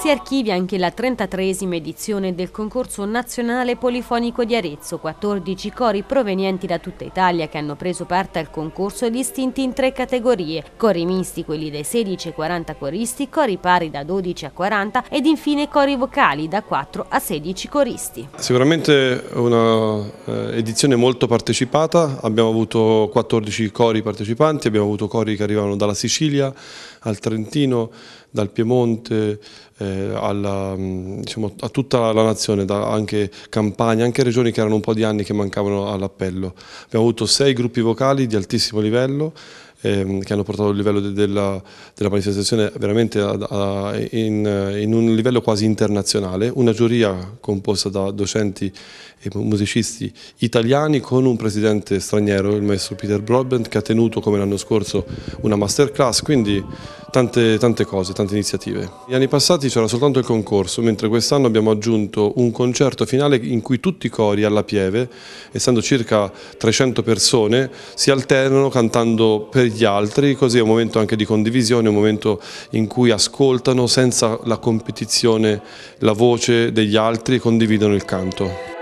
Si archivia anche la 33esima edizione del concorso nazionale polifonico di Arezzo, 14 cori provenienti da tutta Italia che hanno preso parte al concorso distinti in tre categorie, cori misti quelli dai 16 ai 40 coristi, cori pari da 12 a 40 ed infine cori vocali da 4 a 16 coristi. Sicuramente un'edizione eh, molto partecipata, abbiamo avuto 14 cori partecipanti, abbiamo avuto cori che arrivano dalla Sicilia al Trentino, dal Piemonte eh, alla, diciamo, a tutta la nazione, da, anche Campania, anche regioni che erano un po' di anni che mancavano all'appello. Abbiamo avuto sei gruppi vocali di altissimo livello ehm, che hanno portato il livello de, della, della, manifestazione veramente a, a, in, in, un livello quasi internazionale, una giuria composta da docenti e musicisti italiani con un presidente straniero, il maestro Peter Broadbent, che ha tenuto come l'anno scorso una masterclass, quindi tante, tante cose, tante iniziative. Gli anni passati c'era soltanto il concorso, mentre quest'anno abbiamo aggiunto un concerto finale in cui tutti i cori alla Pieve, essendo circa 300 persone, si alternano cantando per gli altri, così è un momento anche di condivisione, un momento in cui ascoltano senza la competizione la voce degli altri e condividono il canto.